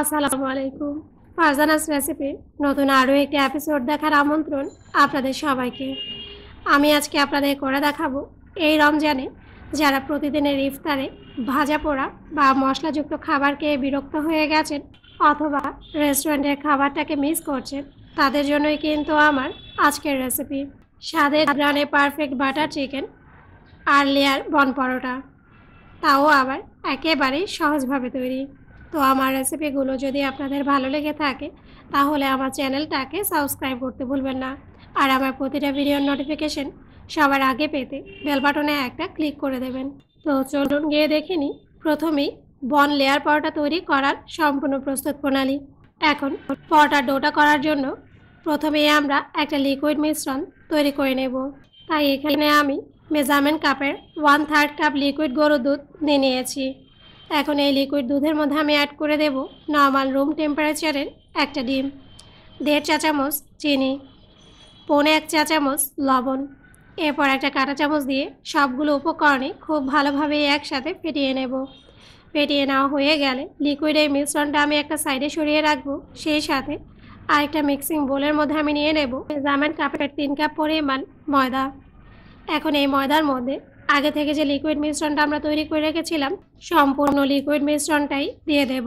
আসসালামু আলাইকুম ফারজানাস রেসিপি নতুন আরও একটি এপিসোড দেখার আমন্ত্রণ আপনাদের সবাইকে আমি আজকে আপনাদের করে দেখাবো এই রমজানে যারা প্রতিদিনের ইফতারে ভাজা পোড়া বা মশলাযুক্ত খাবার খেয়ে বিরক্ত হয়ে গেছেন অথবা রেস্টুরেন্টের খাবারটাকে মিস করছেন তাদের জন্যই কিন্তু আমার আজকের রেসিপি স্বাদের গ্রানে পারফেক্ট বাটার চিকেন আর লেয়ার বন পরোটা তাও আবার একেবারেই সহজভাবে তৈরি তো আমার রেসিপিগুলো যদি আপনাদের ভালো লেগে থাকে তাহলে আমার চ্যানেলটাকে সাবস্ক্রাইব করতে ভুলবেন না আর আমার প্রতিটা ভিডিওর নোটিফিকেশন সবার আগে পেতে বেল বাটনে একটা ক্লিক করে দেবেন তো চলুন গিয়ে দেখে নিই প্রথমেই বন লেয়ার পরোটা তৈরি করার সম্পূর্ণ প্রস্তুত প্রণালী এখন পরোটা ডোটা করার জন্য প্রথমে আমরা একটা লিকুইড মিশ্রণ তৈরি করে নেব তাই এখানে আমি মেজারমেন্ট কাপের ওয়ান থার্ড কাপ লিকুইড গরুর দুধ নিয়ে নিয়েছি এখন এই লিকুইড দুধের মধ্যে আমি অ্যাড করে দেব নর্মাল রুম টেম্পারেচারের একটা ডিম দেড় চা চামচ চিনি পনে এক চা চামচ লবণ এরপর একটা কাঁটা চামচ দিয়ে সবগুলো উপকরণে খুব ভালোভাবে একসাথে ফেটিয়ে নেব ফেটিয়ে নেওয়া হয়ে গেলে লিকুইড এই মিশ্রণটা আমি একটা সাইডে সরিয়ে রাখবো সেই সাথে আরেকটা মিক্সিং বোলের মধ্যে আমি নিয়ে নেব জামেন কাপের তিন কাপ পরিমাণ ময়দা এখন এই ময়দার মধ্যে আগে থেকে যে লিকুইড মিশ্রণটা আমরা তৈরি করে রেখেছিলাম সম্পূর্ণ লিকুইড মিশ্রণটাই দিয়ে দেব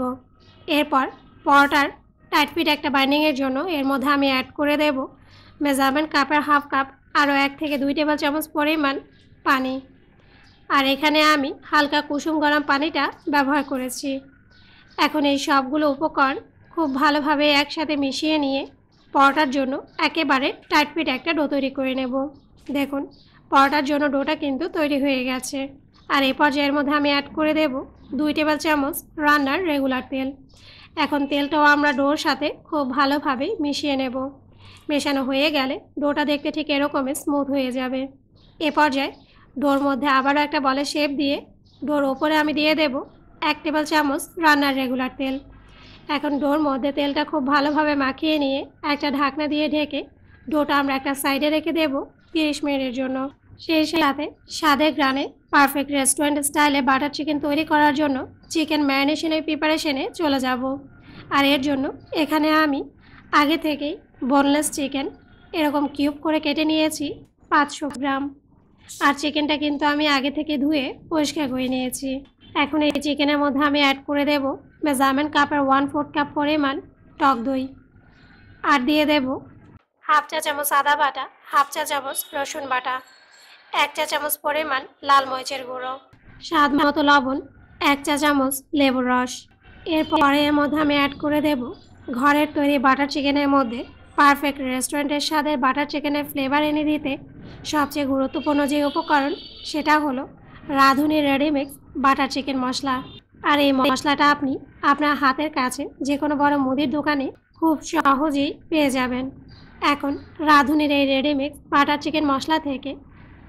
এরপর পরোটার টাইটফিট একটা বাইন্ডিংয়ের জন্য এর মধ্যে আমি অ্যাড করে দেব মেজারমেন্ট কাপের হাফ কাপ আরও এক থেকে দুই টেবিল চামচ পরিমাণ পানি আর এখানে আমি হালকা কুসুম গরম পানিটা ব্যবহার করেছি এখন এই সবগুলো উপকরণ খুব ভালোভাবে একসাথে মিশিয়ে নিয়ে পরোটার জন্য একেবারে টাইটফিট একটা ডো তৈরি করে নেব দেখুন পরোটার জন্য ডোটা কিন্তু তৈরি হয়ে গেছে আর এই পর্যায়ের মধ্যে আমি অ্যাড করে দেব দুই টেবিল চামচ রান্নার রেগুলার তেল এখন তেলটাও আমরা ডোর সাথে খুব ভালোভাবে মিশিয়ে নেব মেশানো হয়ে গেলে ডোটা দেখতে ঠিক এরকমই স্মুথ হয়ে যাবে এ পর্যায়ে ডোর মধ্যে আবারও একটা বলে শেপ দিয়ে ডোর ওপরে আমি দিয়ে দেব এক টেবিল চামচ রান্নার রেগুলার তেল এখন ডোর মধ্যে তেলটা খুব ভালোভাবে মাখিয়ে নিয়ে একটা ঢাকনা দিয়ে ঢেকে ডোটা আমরা একটা সাইডে রেখে দেব তিরিশ মিনিটের জন্য সেই সাথে সাদে গ্রানে পারফেক্ট রেস্টুরেন্ট স্টাইলে বাটার চিকেন তৈরি করার জন্য চিকেন ম্যারিনেশনের প্রিপারেশনে চলে যাব আর এর জন্য এখানে আমি আগে থেকেই বোনলেস চিকেন এরকম কিউব করে কেটে নিয়েছি পাঁচশো গ্রাম আর চিকেনটা কিন্তু আমি আগে থেকে ধুয়ে পরিষ্কার করে নিয়েছি এখন এই চিকেনের মধ্যে আমি অ্যাড করে দেব মেজারমেন্ট কাপের ওয়ান ফোর্থ কাপ পরিমাণ টক দই আর দিয়ে দেব হাফ চা চামচ আদা বাটা হাফ চা চামচ রসুন বাটা এক চা চামচ পরিমাণ লাল মরিচের গুঁড়ো স্বাদ মতো লবণ এক চা চামচ লেবুর রস এরপরে এর মধ্যে আমি অ্যাড করে দেব ঘরের তৈরি বাটার চিকেনের মধ্যে পারফেক্ট রেস্টুরেন্টের স্বাদের বাটার চিকেনের ফ্লেভার এনে দিতে সবচেয়ে গুরুত্বপূর্ণ যে উপকরণ সেটা হলো রাঁধুনি রেডিমিক্স বাটার চিকেন মশলা আর এই মশলাটা আপনি আপনার হাতের কাছে যে কোনো বড় মুদির দোকানে খুব সহজেই পেয়ে যাবেন এখন রাঁধুনির এই রেডিমিক্স বাটার চিকেন মশলা থেকে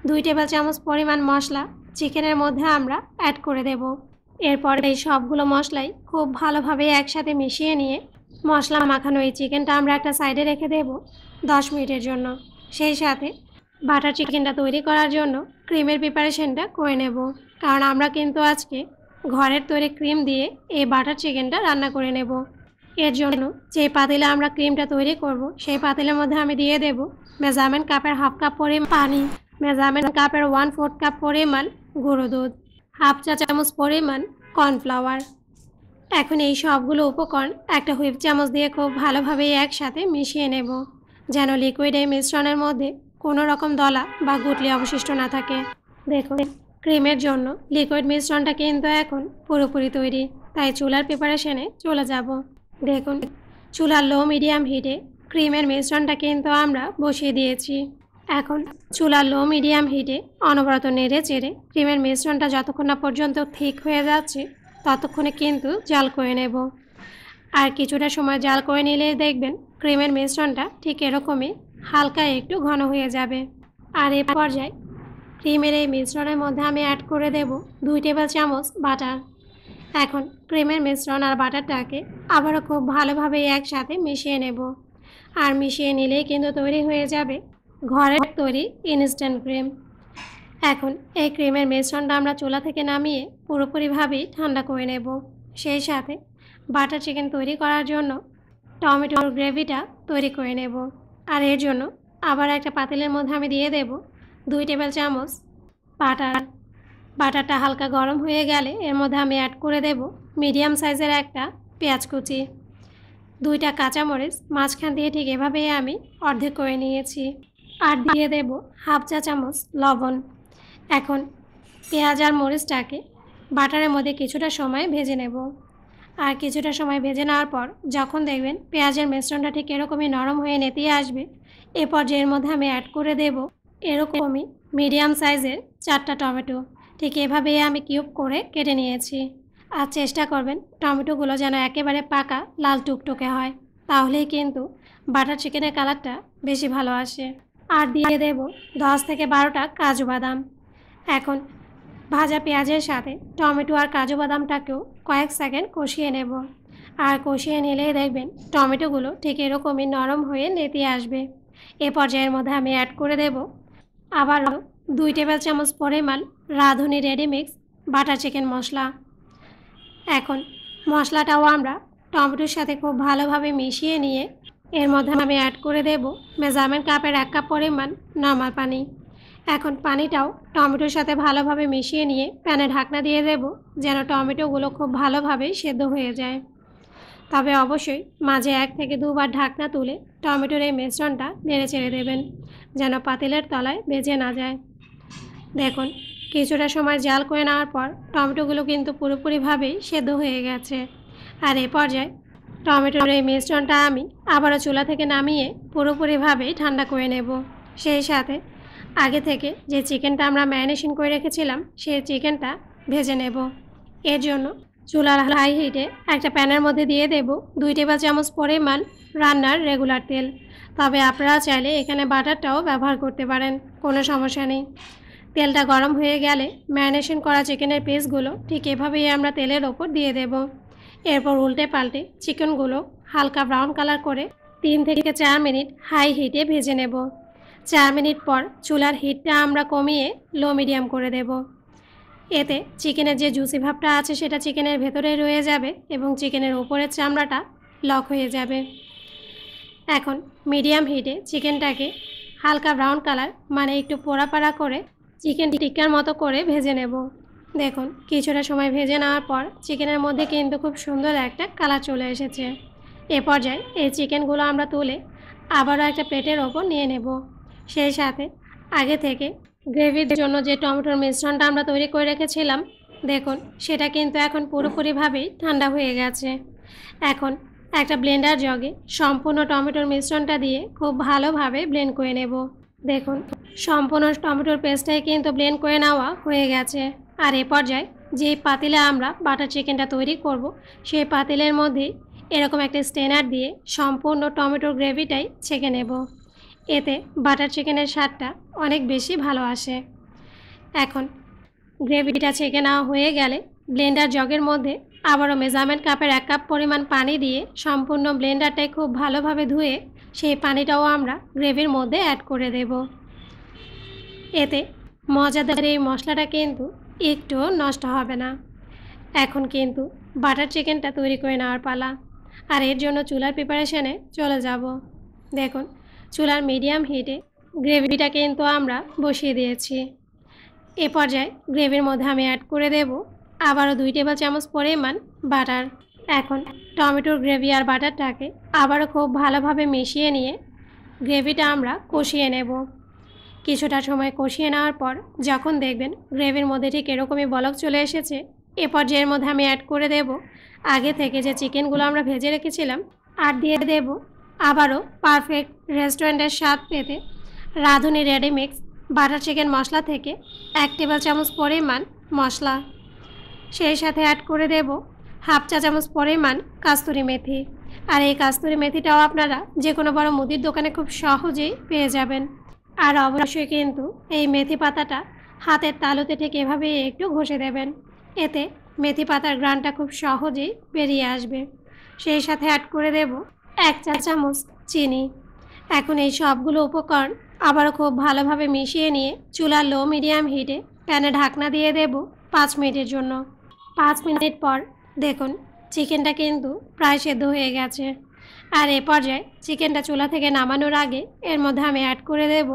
দুই টেবিল চামচ পরিমাণ মশলা চিকেনের মধ্যে আমরা অ্যাড করে দেব এরপর এই সবগুলো মশলাই খুব ভালোভাবে একসাথে মিশিয়ে নিয়ে মশলা মাখানো এই চিকেনটা আমরা একটা সাইডে রেখে দেব দশ মিনিটের জন্য সেই সাথে বাটার চিকেনটা তৈরি করার জন্য ক্রিমের প্রিপারেশনটা করে নেব কারণ আমরা কিন্তু আজকে ঘরের তৈরি ক্রিম দিয়ে এই বাটার চিকেনটা রান্না করে নেব এর জন্য যে পাতিলে আমরা ক্রিমটা তৈরি করব সেই পাতিলের মধ্যে আমি দিয়ে দেব মেজারমেন্ট কাপের হাফ কাপ পরিমাণ পানি মেজারমেন্ট কাপের ওয়ান ফোর্থ কাপ পরিমাণ গুঁড়ো দুধ হাফ চা চামচ পরিমাণ কর্নফ্লাওয়ার এখন এই সবগুলো উপকরণ একটা হুইপ চামচ দিয়ে খুব ভালোভাবে একসাথে মিশিয়ে নেব যেন লিকুইড এই মিশ্রণের মধ্যে কোনো রকম দলা বা গুটলি অবশিষ্ট না থাকে দেখুন ক্রিমের জন্য লিকুইড মিশ্রণটা কিন্তু এখন পুরোপুরি তৈরি তাই চুলার প্রিপারেশনে চলে যাব দেখুন চুলার লো মিডিয়াম হিটে ক্রিমের মিশ্রণটা কিন্তু আমরা বসিয়ে দিয়েছি এখন চুলা লো মিডিয়াম হিটে অনবরত নেড়ে চেড়ে ক্রিমের মিশ্রণটা যতক্ষণ না পর্যন্ত ঠিক হয়ে যাচ্ছে ততক্ষণে কিন্তু জাল করে নেব আর কিছুটা সময় জাল করে নিলে দেখবেন ক্রিমের মিশ্রণটা ঠিক এরকমই হালকা একটু ঘন হয়ে যাবে আর এ পর্যায়ে ক্রিমের এই মিশ্রণের মধ্যে আমি অ্যাড করে দেব দুই টেবিল চামচ বাটার এখন ক্রিমের মিশ্রণ আর বাটারটাকে আবারও খুব ভালোভাবে একসাথে মিশিয়ে নেব আর মিশিয়ে নিলেই কিন্তু তৈরি হয়ে যাবে ঘরে তৈরি ইনস্ট্যান্ট ক্রিম এখন এই ক্রিমের মিশ্রণটা আমরা চুলা থেকে নামিয়ে পুরোপুরিভাবেই ঠান্ডা করে নেব সেই সাথে বাটার চিকেন তৈরি করার জন্য টমেটোর গ্রেভিটা তৈরি করে নেব আর এর জন্য আবার একটা পাতিলের মধ্যে আমি দিয়ে দেব দুই টেবিল চামচ বাটার বাটারটা হালকা গরম হয়ে গেলে এর মধ্যে আমি অ্যাড করে দেব মিডিয়াম সাইজের একটা পেঁয়াজ কুচি দুইটা কাঁচামরিচ মাঝখান দিয়ে ঠিক এভাবেই আমি অর্ধেক করে নিয়েছি আর দিয়ে দেব হাফ চা চামচ লবণ এখন পেঁয়াজ আর মরিচটাকে বাটারের মধ্যে কিছুটা সময় ভেজে নেব আর কিছুটা সময় ভেজে নেওয়ার পর যখন দেখবেন পেঁয়াজের মিশ্রণটা ঠিক এরকমই নরম হয়ে নেতিয়ে আসবে এ পর্যায়ের মধ্যে আমি অ্যাড করে দেব এরকমই মিডিয়াম সাইজের চারটা টমেটো ঠিক এভাবে আমি কিউব করে কেটে নিয়েছি আর চেষ্টা করবেন টমেটোগুলো যেন একেবারে পাকা লাল টুকটুকে হয় তাহলেই কিন্তু বাটার চিকেনের কালারটা বেশি ভালো আসে আর দিয়ে দেব দশ থেকে বারোটা কাজু বাদাম এখন ভাজা পেঁয়াজের সাথে টমেটো আর কাজু বাদামটাকেও কয়েক সেকেন্ড কষিয়ে নেব আর কষিয়ে নিলেই দেখবেন টমেটোগুলো ঠিক এরকমই নরম হয়ে নেতে আসবে এ পর্যায়ের মধ্যে আমি অ্যাড করে দেব আবার দুই টেবিল চামচ পরিমাণ রাঁধুনি রেডিমিক্স বাটার চিকেন মশলা এখন মশলাটাও আমরা টমেটোর সাথে খুব ভালোভাবে মিশিয়ে নিয়ে এর মধ্যে আমি অ্যাড করে দেব মেজারমেন্ট কাপের এক কাপ পরিমাণ নর্মাল পানি এখন পানিটাও টমেটোর সাথে ভালোভাবে মিশিয়ে নিয়ে প্যানে ঢাকনা দিয়ে দেব যেন টমেটোগুলো খুব ভালোভাবে সেদ্ধ হয়ে যায় তবে অবশ্যই মাঝে এক থেকে দুবার ঢাকনা তুলে টমেটোর এই মিশ্রণটা নেড়ে ছেড়ে দেবেন যেন পাতিলের তলায় বেজে না যায় দেখুন কিছুটা সময় জাল করে নেওয়ার পর টমেটোগুলো কিন্তু পুরোপুরিভাবেই সেদ্ধ হয়ে গেছে আর এ পর্যায়ে টমেটোর এই মিশ্রণটা আমি আবারও চুলা থেকে নামিয়ে পুরোপুরিভাবেই ঠান্ডা করে নেব সেই সাথে আগে থেকে যে চিকেনটা আমরা ম্যারিনেশন করে রেখেছিলাম সেই চিকেনটা ভেজে নেব এর জন্য চুলার হাই হিটে একটা প্যানের মধ্যে দিয়ে দেব দুই টেবিল চামচ পরিমাণ রান্নার রেগুলার তেল তবে আপনারা চাইলে এখানে বাটারটাও ব্যবহার করতে পারেন কোনো সমস্যা নেই তেলটা গরম হয়ে গেলে ম্যারিনেশন করা চিকেনের পিসগুলো ঠিক এভাবেই আমরা তেলের ওপর দিয়ে দেবো এরপর উল্টে পাল্টে চিকেনগুলো হালকা ব্রাউন কালার করে তিন থেকে চার মিনিট হাই হিটে ভেজে নেব চার মিনিট পর চুলার হিটটা আমরা কমিয়ে লো মিডিয়াম করে দেব এতে চিকেনের যে জুসি ভাবটা আছে সেটা চিকেনের ভেতরে রয়ে যাবে এবং চিকেনের উপরের চামড়াটা লক হয়ে যাবে এখন মিডিয়াম হিটে চিকেনটাকে হালকা ব্রাউন কালার মানে একটু পোড়া পাড়া করে চিকেন টিক্কার মতো করে ভেজে নেব দেখুন কিছুটা সময় ভেজে নেওয়ার পর চিকেনের মধ্যে কিন্তু খুব সুন্দর একটা কালার চলে এসেছে এ পর্যায়ে এই চিকেনগুলো আমরা তুলে আবারও একটা প্লেটের ওপর নিয়ে নেব সেই সাথে আগে থেকে গ্রেভির জন্য যে টমেটোর মিশ্রণটা আমরা তৈরি করে রেখেছিলাম দেখুন সেটা কিন্তু এখন পুরোপুরিভাবেই ঠান্ডা হয়ে গেছে এখন একটা ব্লেন্ডার জগে সম্পূর্ণ টমেটোর মিশ্রণটা দিয়ে খুব ভালোভাবে ব্লেন্ড করে নেব দেখুন সম্পূর্ণ টমেটোর পেস্টটাই কিন্তু ব্লেন্ড করে নেওয়া হয়ে গেছে আর এ পর্যায়ে যে পাতিলে আমরা বাটার চিকেনটা তৈরি করব সেই পাতিলের মধ্যে এরকম একটা স্টেনার দিয়ে সম্পূর্ণ টমেটোর গ্রেভিটাই ছেঁকে নেব এতে বাটার চিকেনের স্বাদটা অনেক বেশি ভালো আসে এখন গ্রেভিটা ছেঁকে নেওয়া হয়ে গেলে ব্লেন্ডার জগের মধ্যে আবারও মেজারমেন্ট কাপের এক কাপ পরিমাণ পানি দিয়ে সম্পূর্ণ ব্লেন্ডারটাই খুব ভালোভাবে ধুয়ে সেই পানিটাও আমরা গ্রেভির মধ্যে অ্যাড করে দেব এতে মজাদার এই মশলাটা কিন্তু একটু নষ্ট হবে না এখন কিন্তু বাটার চিকেনটা তৈরি করে নেওয়ার পালা আর এর জন্য চুলার প্রিপারেশানে চলে যাব দেখুন চুলার মিডিয়াম হিটে গ্রেভিটা কিন্তু আমরা বসিয়ে দিয়েছি এ পর্যায়ে গ্রেভির মধ্যে আমি অ্যাড করে দেব আবারও দুই টেবিল চামচ পরিমাণ বাটার এখন টমেটোর গ্রেভি আর বাটারটাকে আবারও খুব ভালোভাবে মিশিয়ে নিয়ে গ্রেভিটা আমরা কষিয়ে নেব কিছুটা সময় কষিয়ে নেওয়ার পর যখন দেখবেন গ্রেভির মধ্যে ঠিক এরকমই বলক চলে এসেছে এ পর্যায়ের মধ্যে আমি অ্যাড করে দেব আগে থেকে যে চিকেনগুলো আমরা ভেজে রেখেছিলাম আর দিয়ে দেব আবারও পারফেক্ট রেস্টুরেন্টের স্বাদ পেতে রাঁধুনি রেডিমিক্স বাটার চিকেন মশলা থেকে এক টেবিল চামচ পরিমাণ মশলা সেই সাথে অ্যাড করে দেব হাফ চা চামচ পরিমাণ কাস্তুরি মেথি আর এই কাস্তুরি মেথিটাও আপনারা যে কোনো বড় মুদির দোকানে খুব সহজেই পেয়ে যাবেন আর অবশ্যই কিন্তু এই মেথি পাতাটা হাতের তালুতে ঠিক এভাবে একটু ঘষে দেবেন এতে মেথি পাতার গ্রানটা খুব সহজেই বেরিয়ে আসবে সেই সাথে অ্যাড করে দেব এক চা চামচ চিনি এখন এই সবগুলো উপকরণ আবারও খুব ভালোভাবে মিশিয়ে নিয়ে চুলা লো মিডিয়াম হিটে প্যানে ঢাকনা দিয়ে দেব পাঁচ মিনিটের জন্য পাঁচ মিনিট পর দেখুন চিকেনটা কিন্তু প্রায় সেদ্ধ হয়ে গেছে আর এ পর্যায়ে চিকেনটা চুলা থেকে নামানোর আগে এর মধ্যে আমি অ্যাড করে দেব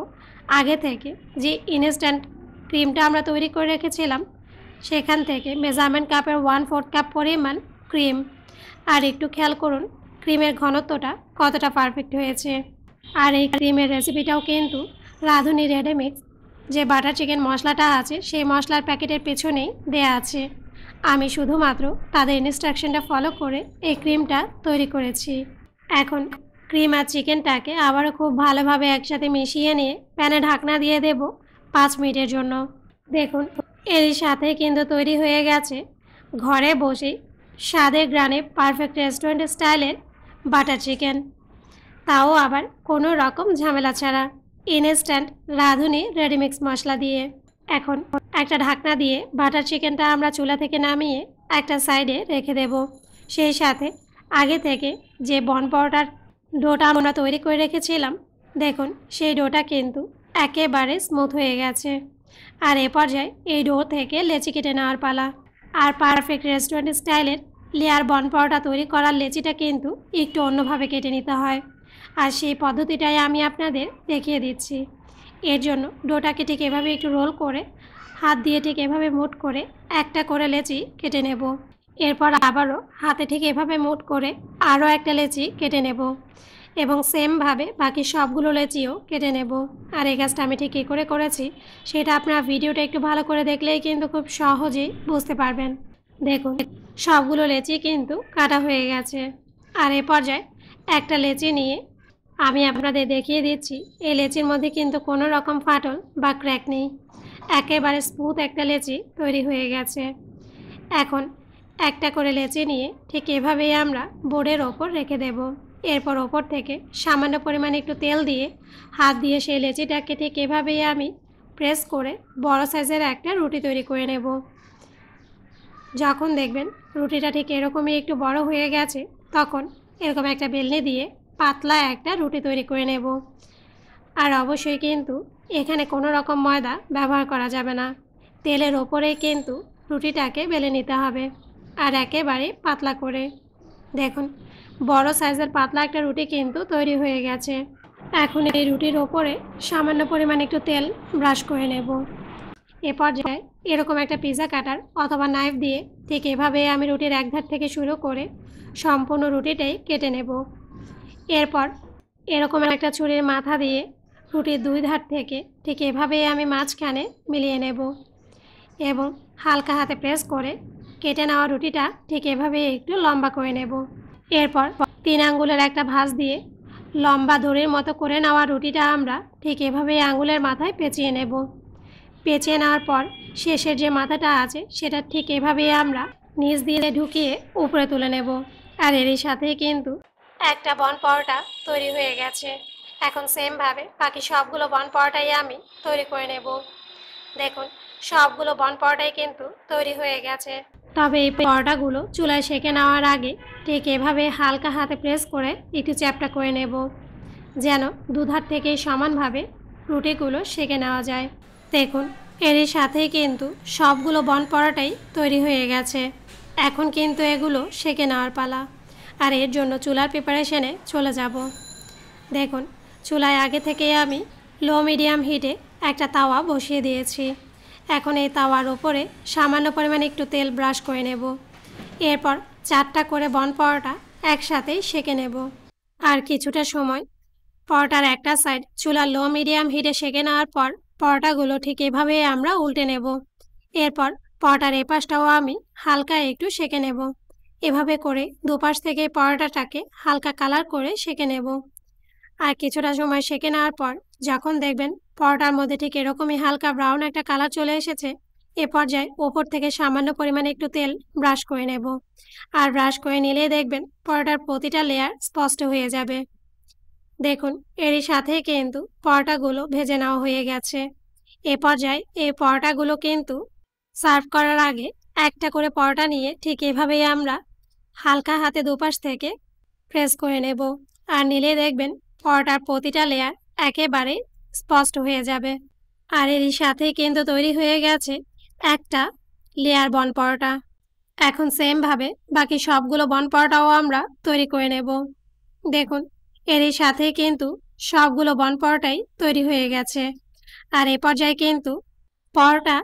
আগে থেকে যে ইনস্ট্যান্ট ক্রিমটা আমরা তৈরি করে রেখেছিলাম সেখান থেকে মেজারমেন্ট কাপের ওয়ান ফোর্থ কাপ পরিমাণ ক্রিম আর একটু খেয়াল করুন ক্রিমের ঘনত্বটা কতটা পারফেক্ট হয়েছে আর এই ক্রিমের রেসিপিটাও কিন্তু রাঁধুনি রেডিমিক্স যে বাটার চিকেন মশলাটা আছে সেই মশলার প্যাকেটের পেছনেই দেয়া আছে আমি শুধুমাত্র তাদের ইনস্ট্রাকশনটা ফলো করে এই ক্রিমটা তৈরি করেছি এখন ক্রিম আর চিকেনটাকে আবারও খুব ভালোভাবে একসাথে মিশিয়ে নিয়ে প্যানে ঢাকনা দিয়ে দেব পাঁচ মিনিটের জন্য দেখুন এর সাথে কিন্তু তৈরি হয়ে গেছে ঘরে বসে স্বাদের গ্রানে পারফেক্ট রেস্টুরেন্ট স্টাইলের বাটার চিকেন তাও আবার কোনো রকম ঝামেলা ছাড়া ইনস্ট্যান্ট রাঁধুনি রেডিমিক্স মশলা দিয়ে এখন একটা ঢাকনা দিয়ে বাটার চিকেনটা আমরা চুলা থেকে নামিয়ে একটা সাইডে রেখে দেব সেই সাথে আগে থেকে যে বন পরোটার ডোটা আমরা তৈরি করে রেখেছিলাম দেখুন সেই ডোটা কিন্তু একেবারে স্মুথ হয়ে গেছে আর এ পর্যায়ে এই ডো থেকে লেচি কেটে নেওয়ার পালা আর পারফেক্ট রেস্টুরেন্ট স্টাইলের লেয়ার বন পরোটা তৈরি করার লেচিটা কিন্তু একটু অন্যভাবে কেটে নিতে হয় আর সেই পদ্ধতিটাই আমি আপনাদের দেখিয়ে দিচ্ছি এর জন্য ডোটাকে ঠিক এভাবে একটু রোল করে হাত দিয়ে ঠিক এভাবে মোট করে একটা করে লেচি কেটে নেব এরপর আবারও হাতে ঠিক এভাবে মুট করে আরও একটা লেচি কেটে নেব এবং সেমভাবে বাকি সবগুলো লেচিও কেটে নেব আর এই কাজটা আমি ঠিক কী করে করেছি সেটা আপনারা ভিডিওটা একটু ভালো করে দেখলেই কিন্তু খুব সহজেই বুঝতে পারবেন দেখুন সবগুলো লেচি কিন্তু কাটা হয়ে গেছে আর এ পর্যায়ে একটা লেচি নিয়ে আমি আপনাদের দেখিয়ে দিচ্ছি এই লেচির মধ্যে কিন্তু কোনো রকম ফাটল বা ক্র্যাক নেই একেবারে স্মুথ একটা লেচি তৈরি হয়ে গেছে এখন একটা করে লেচে নিয়ে ঠিক এভাবেই আমরা বোর্ডের ওপর রেখে দেব এরপর ওপর থেকে সামান্য পরিমাণে একটু তেল দিয়ে হাত দিয়ে সেই লেচিটাকে ঠিক এভাবেই আমি প্রেস করে বড় সাইজের একটা রুটি তৈরি করে নেব যখন দেখবেন রুটিটা ঠিক এরকমই একটু বড় হয়ে গেছে তখন এরকম একটা বেলনি দিয়ে পাতলা একটা রুটি তৈরি করে নেব আর অবশ্যই কিন্তু এখানে কোনো রকম ময়দা ব্যবহার করা যাবে না তেলের ওপরেই কিন্তু রুটিটাকে বেলে নিতে হবে আর একেবারে পাতলা করে দেখুন বড় সাইজের পাতলা একটা রুটি কিন্তু তৈরি হয়ে গেছে এখন এই রুটির ওপরে সামান্য পরিমাণে একটু তেল ব্রাশ করে নেব এ পর্যায়ে এরকম একটা পিজা কাটার অথবা নাইফ দিয়ে ঠিক এভাবে আমি রুটির একধার থেকে শুরু করে সম্পূর্ণ রুটিটাই কেটে নেব এরপর এরকম একটা ছুরির মাথা দিয়ে রুটির দুই ধার থেকে ঠিক এভাবে আমি মাঝখানে মিলিয়ে নেব এবং হালকা হাতে প্রেস করে কেটে নেওয়া রুটিটা ঠিক এভাবে একটু লম্বা করে নেব এরপর তিন আঙ্গুলের একটা ভাঁজ দিয়ে লম্বা দড়ির মতো করে নেওয়া রুটিটা আমরা ঠিক এভাবে আঙ্গুলের মাথায় পেঁচিয়ে নেব পেঁচিয়ে নেওয়ার পর শেষের যে মাথাটা আছে সেটা ঠিক এভাবে আমরা নিচ দিয়ে ঢুকিয়ে উপরে তুলে নেব আর এরই সাথে কিন্তু একটা বন পরোটা তৈরি হয়ে গেছে এখন সেমভাবে বাকি সবগুলো বন পরোটাই আমি তৈরি করে নেব দেখুন সবগুলো বন পরোটাই কিন্তু তৈরি হয়ে গেছে তবে এই পরোটাগুলো চুলায় সেঁকে নেওয়ার আগে ঠিক এভাবে হালকা হাতে প্রেস করে একটু চ্যাপটা করে নেব যেন দুধার থেকে সমানভাবে রুটিগুলো সেঁকে নেওয়া যায় দেখুন এর সাথেই কিন্তু সবগুলো বন পরোটাই তৈরি হয়ে গেছে এখন কিন্তু এগুলো সেঁকে নেওয়ার পালা আর এর জন্য চুলার প্রিপারেশনে চলে যাব দেখুন চুলায় আগে থেকে আমি লো মিডিয়াম হিটে একটা তাওয়া বসিয়ে দিয়েছি এখন এই তাওয়ার উপরে সামান্য পরিমাণে একটু তেল ব্রাশ করে নেব এরপর চারটা করে বন পরোটা একসাথেই সেঁকে নেব আর কিছুটা সময় পরোটার একটা সাইড চুলা লো মিডিয়াম হিটে সেঁকে নেওয়ার পর পরোটাগুলো ঠিক এভাবে আমরা উল্টে নেব এরপর পরোটার এপাশটাও আমি হালকা একটু সেঁকে নেব এভাবে করে দুপাশ থেকে পরোটাটাকে হালকা কালার করে সেঁকে নেব আর কিছুটা সময় সেঁকে নেওয়ার পর যখন দেখবেন পরোটার মধ্যে ঠিক এরকমই হালকা ব্রাউন একটা কালার চলে এসেছে এ পর্যায়ে ওপর থেকে সামান্য পরিমাণে একটু তেল ব্রাশ করে নেব আর ব্রাশ করে নিলেই দেখবেন পরোটার প্রতিটা লেয়ার স্পষ্ট হয়ে যাবে দেখুন এরই সাথে কিন্তু পরোটাগুলো ভেজে নেওয়া হয়ে গেছে এ পর্যায়ে এই পরোটাগুলো কিন্তু সার্ভ করার আগে একটা করে পরোটা নিয়ে ঠিক এভাবেই আমরা হালকা হাতে দুপাশ থেকে প্রেস করে নেব আর নিলে দেখবেন পরোটার প্রতিটা লেয়ার একেবারে স্পষ্ট হয়ে যাবে আর এরই সাথে কিন্তু তৈরি হয়ে গেছে একটা লেয়ার বন পরোটা এখন সেমভাবে বাকি সবগুলো বন পরোটাও আমরা তৈরি করে নেব দেখুন এরই সাথে কিন্তু সবগুলো বন পরোটাই তৈরি হয়ে গেছে আর এ পর্যায়ে কিন্তু পরোটা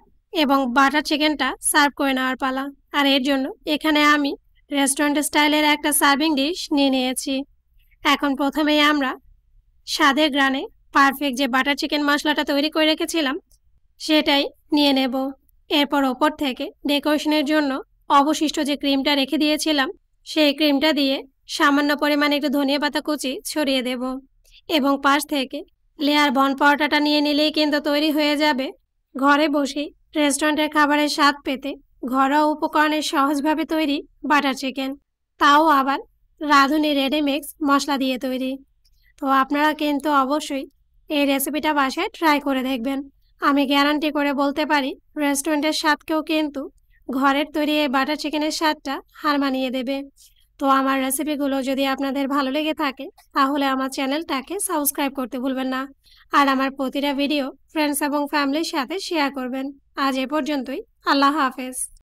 এবং বাটার চিকেনটা সার্ভ করে নেওয়ার পালা আর এর জন্য এখানে আমি রেস্টুরেন্ট স্টাইলের একটা সার্ভিং ডিশ নিয়ে নিয়েছি এখন প্রথমেই আমরা স্বাদের গ্রানে পারফেক্ট যে বাটার চিকেন মশলাটা তৈরি করে রেখেছিলাম সেটাই নিয়ে নেব এরপর ওপর থেকে ডেকোরেশনের জন্য অবশিষ্ট যে ক্রিমটা রেখে দিয়েছিলাম সেই ক্রিমটা দিয়ে সামান্য পরিমাণে একটু ধনিয়া পাতা কুচি ছড়িয়ে দেব এবং পাশ থেকে লেয়ার বন পরোটাটা নিয়ে নিলেই কিন্তু তৈরি হয়ে যাবে ঘরে বসে রেস্টুরেন্টের খাবারের স্বাদ পেতে ঘরোয়া উপকরণে সহজভাবে তৈরি বাটার চিকেন তাও আবার রাঁধুনি রেডিমিক্স মশলা দিয়ে তৈরি তো আপনারা কিন্তু অবশ্যই এই রেসিপিটা বাসায় ট্রাই করে দেখবেন আমি গ্যারান্টি করে বলতে পারি রেস্টুরেন্টের স্বাদকেও কিন্তু ঘরের তৈরি এই বাটার চিকেনের স্বাদটা হার মানিয়ে দেবে তো আমার রেসিপিগুলো যদি আপনাদের ভালো লেগে থাকে তাহলে আমার চ্যানেলটাকে সাবস্ক্রাইব করতে ভুলবেন না আর আমার প্রতিটা ভিডিও ফ্রেন্ডস এবং ফ্যামিলির সাথে শেয়ার করবেন আজ এ পর্যন্তই আল্লাহ হাফেজ